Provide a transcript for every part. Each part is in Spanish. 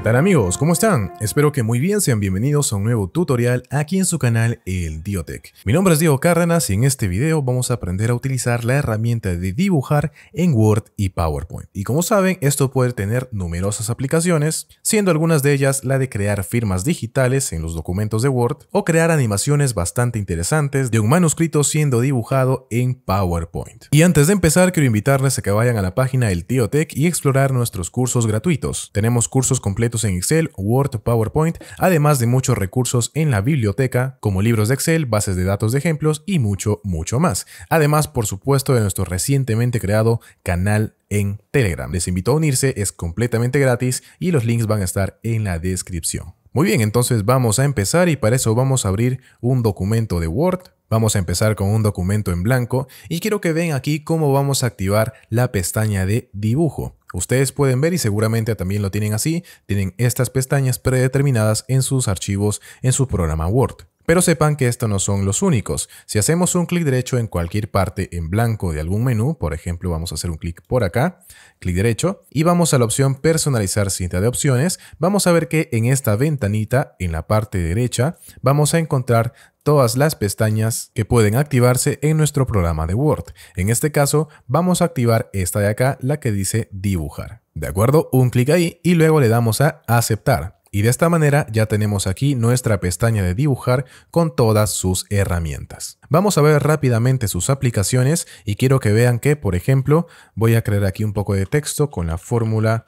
¿Qué tal amigos? ¿Cómo están? Espero que muy bien, sean bienvenidos a un nuevo tutorial aquí en su canal El Diotech. Mi nombre es Diego Cárdenas y en este video vamos a aprender a utilizar la herramienta de dibujar en Word y PowerPoint. Y como saben, esto puede tener numerosas aplicaciones, siendo algunas de ellas la de crear firmas digitales en los documentos de Word o crear animaciones bastante interesantes de un manuscrito siendo dibujado en PowerPoint. Y antes de empezar, quiero invitarles a que vayan a la página El Diotech y explorar nuestros cursos gratuitos. Tenemos cursos completos en Excel, Word, PowerPoint, además de muchos recursos en la biblioteca, como libros de Excel, bases de datos de ejemplos y mucho, mucho más. Además, por supuesto, de nuestro recientemente creado canal en Telegram. Les invito a unirse, es completamente gratis y los links van a estar en la descripción. Muy bien, entonces vamos a empezar y para eso vamos a abrir un documento de Word. Vamos a empezar con un documento en blanco y quiero que vean aquí cómo vamos a activar la pestaña de dibujo. Ustedes pueden ver y seguramente también lo tienen así, tienen estas pestañas predeterminadas en sus archivos en su programa Word. Pero sepan que estos no son los únicos. Si hacemos un clic derecho en cualquier parte en blanco de algún menú, por ejemplo, vamos a hacer un clic por acá, clic derecho, y vamos a la opción personalizar cinta de opciones, vamos a ver que en esta ventanita, en la parte derecha, vamos a encontrar todas las pestañas que pueden activarse en nuestro programa de Word. En este caso, vamos a activar esta de acá, la que dice dibujar. ¿De acuerdo? Un clic ahí y luego le damos a aceptar. Y de esta manera ya tenemos aquí nuestra pestaña de dibujar con todas sus herramientas. Vamos a ver rápidamente sus aplicaciones y quiero que vean que, por ejemplo, voy a crear aquí un poco de texto con la fórmula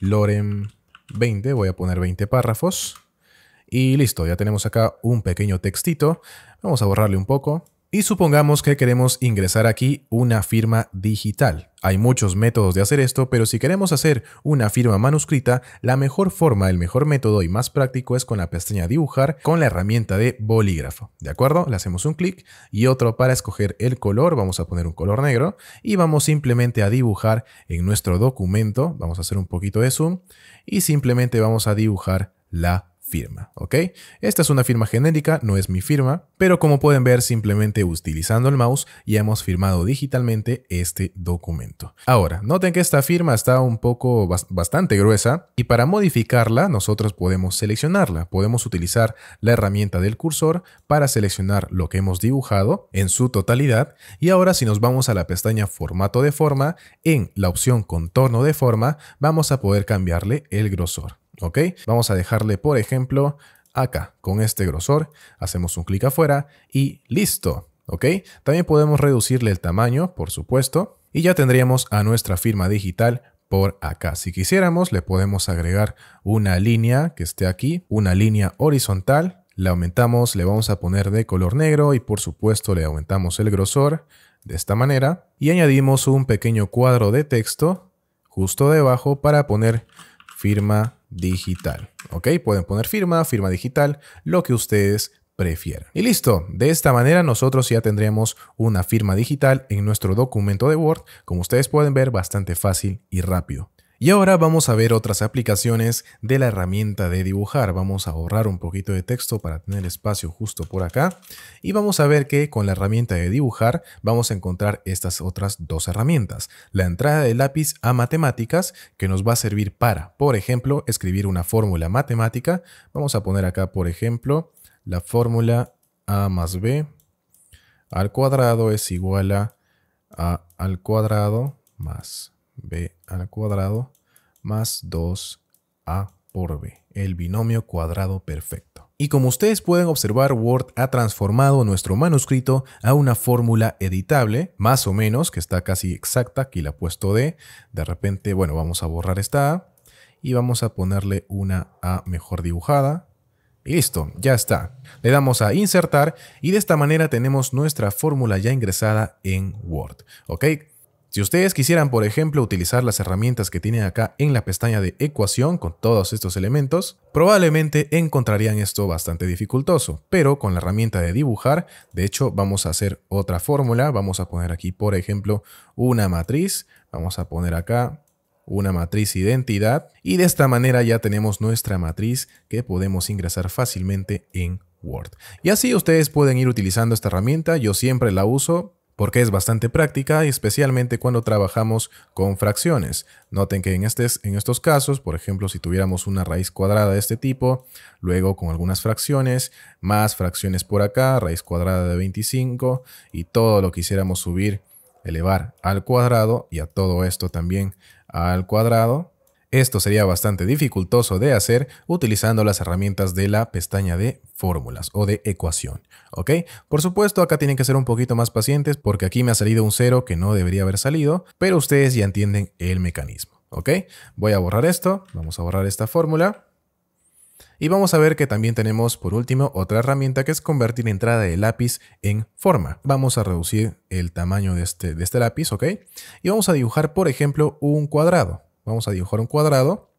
lorem 20, voy a poner 20 párrafos. Y listo, ya tenemos acá un pequeño textito. Vamos a borrarle un poco. Y supongamos que queremos ingresar aquí una firma digital. Hay muchos métodos de hacer esto, pero si queremos hacer una firma manuscrita, la mejor forma, el mejor método y más práctico es con la pestaña dibujar con la herramienta de bolígrafo. ¿De acuerdo? Le hacemos un clic y otro para escoger el color. Vamos a poner un color negro y vamos simplemente a dibujar en nuestro documento. Vamos a hacer un poquito de zoom y simplemente vamos a dibujar la firma, ¿ok? Esta es una firma genérica, no es mi firma, pero como pueden ver simplemente utilizando el mouse ya hemos firmado digitalmente este documento. Ahora, noten que esta firma está un poco bastante gruesa y para modificarla nosotros podemos seleccionarla, podemos utilizar la herramienta del cursor para seleccionar lo que hemos dibujado en su totalidad y ahora si nos vamos a la pestaña formato de forma, en la opción contorno de forma vamos a poder cambiarle el grosor. ¿ok? Vamos a dejarle, por ejemplo, acá con este grosor, hacemos un clic afuera y listo, ¿ok? También podemos reducirle el tamaño, por supuesto, y ya tendríamos a nuestra firma digital por acá. Si quisiéramos, le podemos agregar una línea que esté aquí, una línea horizontal, la aumentamos, le vamos a poner de color negro y por supuesto le aumentamos el grosor de esta manera y añadimos un pequeño cuadro de texto justo debajo para poner firma digital. ¿Ok? Pueden poner firma, firma digital, lo que ustedes prefieran. Y listo, de esta manera nosotros ya tendremos una firma digital en nuestro documento de Word, como ustedes pueden ver, bastante fácil y rápido. Y ahora vamos a ver otras aplicaciones de la herramienta de dibujar. Vamos a ahorrar un poquito de texto para tener espacio justo por acá. Y vamos a ver que con la herramienta de dibujar vamos a encontrar estas otras dos herramientas. La entrada de lápiz a matemáticas que nos va a servir para, por ejemplo, escribir una fórmula matemática. Vamos a poner acá, por ejemplo, la fórmula a más b al cuadrado es igual a a al cuadrado más b al cuadrado más 2a por b, el binomio cuadrado perfecto. Y como ustedes pueden observar, Word ha transformado nuestro manuscrito a una fórmula editable, más o menos, que está casi exacta, aquí la he puesto de De repente, bueno, vamos a borrar esta A y vamos a ponerle una A mejor dibujada. listo, ya está. Le damos a insertar y de esta manera tenemos nuestra fórmula ya ingresada en Word. ¿Ok? Si ustedes quisieran, por ejemplo, utilizar las herramientas que tienen acá en la pestaña de ecuación con todos estos elementos, probablemente encontrarían esto bastante dificultoso, pero con la herramienta de dibujar, de hecho, vamos a hacer otra fórmula, vamos a poner aquí, por ejemplo, una matriz, vamos a poner acá una matriz identidad y de esta manera ya tenemos nuestra matriz que podemos ingresar fácilmente en Word. Y así ustedes pueden ir utilizando esta herramienta, yo siempre la uso, porque es bastante práctica, y especialmente cuando trabajamos con fracciones. Noten que en, en, estos casos, por ejemplo, si tuviéramos una raíz cuadrada de este tipo, luego con algunas fracciones, más fracciones por acá, raíz cuadrada de 25, y todo lo quisiéramos subir, elevar al cuadrado, y a todo esto también al cuadrado, esto sería bastante dificultoso de hacer utilizando las herramientas de la pestaña de fórmulas o de ecuación, ¿ok? Por supuesto, acá tienen que ser un poquito más pacientes porque aquí me ha salido un cero que no debería haber salido, pero ustedes ya entienden el mecanismo, ¿ok? Voy a borrar esto, vamos a borrar esta fórmula. Y vamos a ver que también tenemos por último otra herramienta que es convertir entrada de lápiz en forma. Vamos a reducir el tamaño de este, de este lápiz, ¿ok? Y vamos a dibujar, por ejemplo, un cuadrado. Vamos a dibujar un cuadrado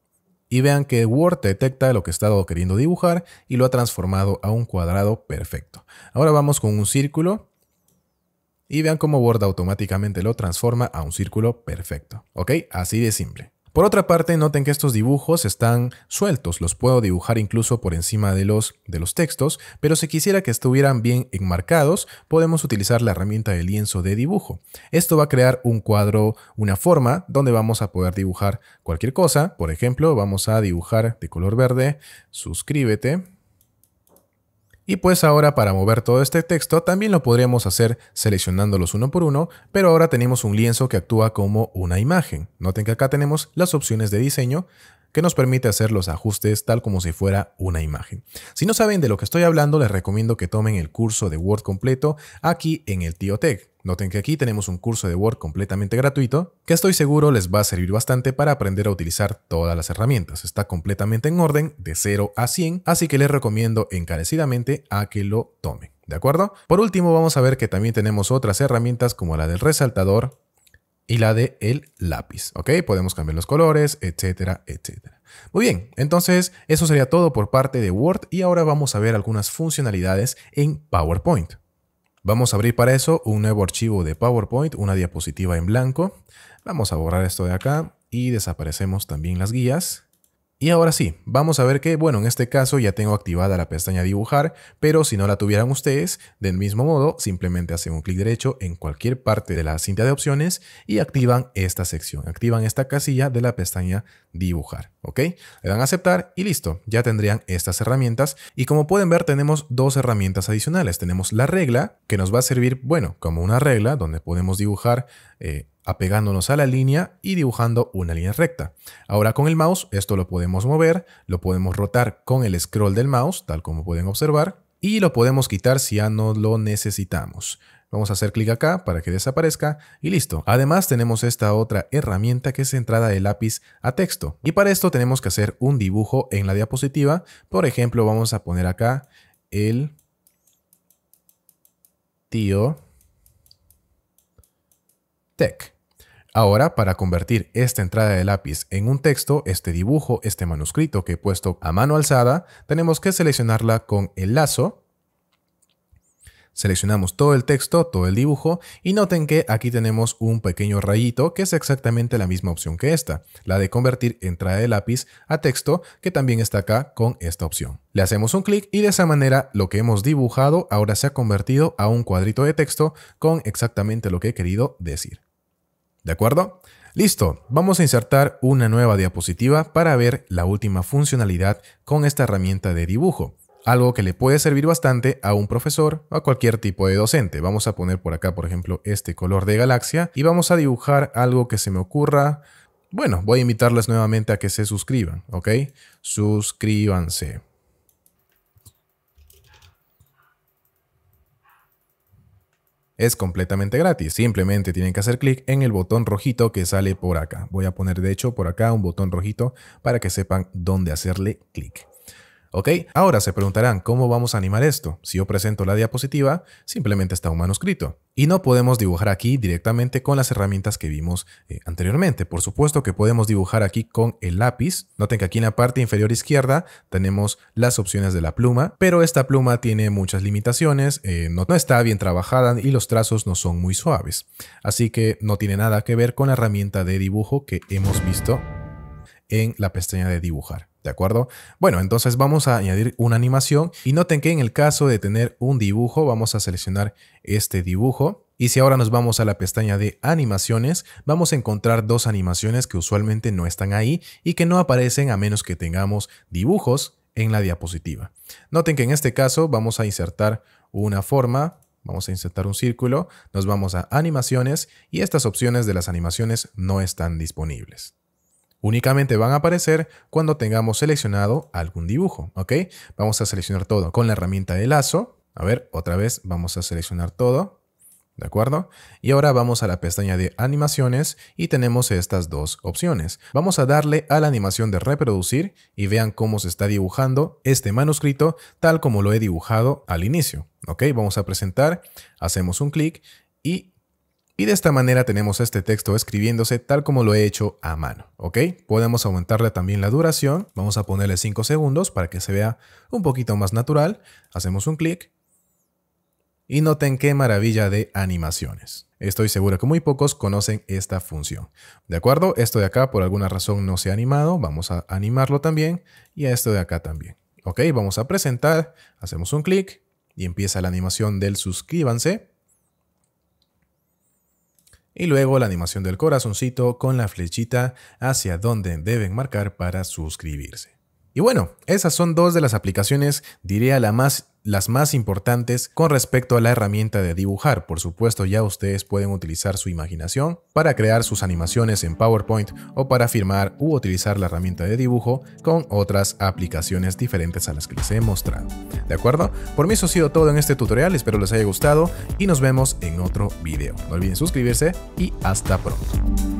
y vean que Word detecta lo que he estado queriendo dibujar y lo ha transformado a un cuadrado perfecto. Ahora vamos con un círculo y vean cómo Word automáticamente lo transforma a un círculo perfecto. ¿Ok? Así de simple. Por otra parte, noten que estos dibujos están sueltos, los puedo dibujar incluso por encima de los, de los textos, pero si quisiera que estuvieran bien enmarcados, podemos utilizar la herramienta de lienzo de dibujo. Esto va a crear un cuadro, una forma, donde vamos a poder dibujar cualquier cosa. Por ejemplo, vamos a dibujar de color verde, suscríbete, y pues ahora para mover todo este texto también lo podríamos hacer seleccionándolos uno por uno, pero ahora tenemos un lienzo que actúa como una imagen. Noten que acá tenemos las opciones de diseño que nos permite hacer los ajustes tal como si fuera una imagen. Si no saben de lo que estoy hablando, les recomiendo que tomen el curso de Word completo aquí en el Tío Tech. Noten que aquí tenemos un curso de Word completamente gratuito que estoy seguro les va a servir bastante para aprender a utilizar todas las herramientas. Está completamente en orden de 0 a 100, así que les recomiendo encarecidamente a que lo tomen. ¿De acuerdo? Por último vamos a ver que también tenemos otras herramientas como la del resaltador y la de el lápiz, ¿ok? Podemos cambiar los colores, etcétera, etcétera. Muy bien, entonces eso sería todo por parte de Word y ahora vamos a ver algunas funcionalidades en PowerPoint. Vamos a abrir para eso un nuevo archivo de PowerPoint, una diapositiva en blanco. Vamos a borrar esto de acá y desaparecemos también las guías. Y ahora sí, vamos a ver que, bueno, en este caso ya tengo activada la pestaña dibujar, pero si no la tuvieran ustedes, del mismo modo, simplemente hacen un clic derecho en cualquier parte de la cinta de opciones y activan esta sección, activan esta casilla de la pestaña dibujar, ¿ok? Le dan a aceptar y listo, ya tendrían estas herramientas y como pueden ver tenemos dos herramientas adicionales, tenemos la regla que nos va a servir, bueno, como una regla donde podemos dibujar eh, apegándonos a la línea y dibujando una línea recta. Ahora con el mouse esto lo podemos mover, lo podemos rotar con el scroll del mouse, tal como pueden observar, y lo podemos quitar si ya no lo necesitamos. Vamos a hacer clic acá para que desaparezca y listo. Además tenemos esta otra herramienta que es entrada de lápiz a texto. Y para esto tenemos que hacer un dibujo en la diapositiva. Por ejemplo, vamos a poner acá el tío Tech. Ahora, para convertir esta entrada de lápiz en un texto, este dibujo, este manuscrito que he puesto a mano alzada, tenemos que seleccionarla con el lazo Seleccionamos todo el texto, todo el dibujo y noten que aquí tenemos un pequeño rayito que es exactamente la misma opción que esta, la de convertir entrada de lápiz a texto que también está acá con esta opción. Le hacemos un clic y de esa manera lo que hemos dibujado ahora se ha convertido a un cuadrito de texto con exactamente lo que he querido decir. ¿De acuerdo? Listo, vamos a insertar una nueva diapositiva para ver la última funcionalidad con esta herramienta de dibujo. Algo que le puede servir bastante a un profesor o a cualquier tipo de docente. Vamos a poner por acá, por ejemplo, este color de galaxia y vamos a dibujar algo que se me ocurra. Bueno, voy a invitarles nuevamente a que se suscriban, ¿ok? Suscríbanse. Es completamente gratis, simplemente tienen que hacer clic en el botón rojito que sale por acá. Voy a poner de hecho por acá un botón rojito para que sepan dónde hacerle clic. ¿Ok? Ahora se preguntarán cómo vamos a animar esto. Si yo presento la diapositiva, simplemente está un manuscrito. Y no podemos dibujar aquí directamente con las herramientas que vimos eh, anteriormente. Por supuesto que podemos dibujar aquí con el lápiz. Noten que aquí en la parte inferior izquierda tenemos las opciones de la pluma, pero esta pluma tiene muchas limitaciones, eh, no está bien trabajada y los trazos no son muy suaves. Así que no tiene nada que ver con la herramienta de dibujo que hemos visto en la pestaña de dibujar. ¿De acuerdo? Bueno, entonces vamos a añadir una animación y noten que en el caso de tener un dibujo, vamos a seleccionar este dibujo. Y si ahora nos vamos a la pestaña de animaciones, vamos a encontrar dos animaciones que usualmente no están ahí y que no aparecen a menos que tengamos dibujos en la diapositiva. Noten que en este caso vamos a insertar una forma Vamos a insertar un círculo, nos vamos a animaciones y estas opciones de las animaciones no están disponibles. Únicamente van a aparecer cuando tengamos seleccionado algún dibujo, Vamos a seleccionar todo con la herramienta de lazo. A ver, otra vez vamos a seleccionar todo, ¿de acuerdo? Y ahora vamos a la pestaña de animaciones y tenemos estas dos opciones. Vamos a darle a la animación de reproducir y vean cómo se está dibujando este manuscrito tal como lo he dibujado al inicio, ¿ok? Vamos a presentar, hacemos un clic y y de esta manera tenemos este texto escribiéndose tal como lo he hecho a mano, ¿ok? Podemos aumentarle también la duración, vamos a ponerle 5 segundos para que se vea un poquito más natural, hacemos un clic y noten qué maravilla de animaciones. Estoy seguro que muy pocos conocen esta función. ¿De acuerdo? Esto de acá por alguna razón no se ha animado, vamos a animarlo también y a esto de acá también. Ok, vamos a presentar, hacemos un clic y empieza la animación del suscríbanse y luego la animación del corazoncito con la flechita hacia donde deben marcar para suscribirse. Y bueno, esas son dos de las aplicaciones, diría más, las más importantes con respecto a la herramienta de dibujar. Por supuesto, ya ustedes pueden utilizar su imaginación para crear sus animaciones en PowerPoint o para firmar u utilizar la herramienta de dibujo con otras aplicaciones diferentes a las que les he mostrado. ¿De acuerdo? Por mí eso ha sido todo en este tutorial, espero les haya gustado y nos vemos en otro video. No olviden suscribirse y hasta pronto.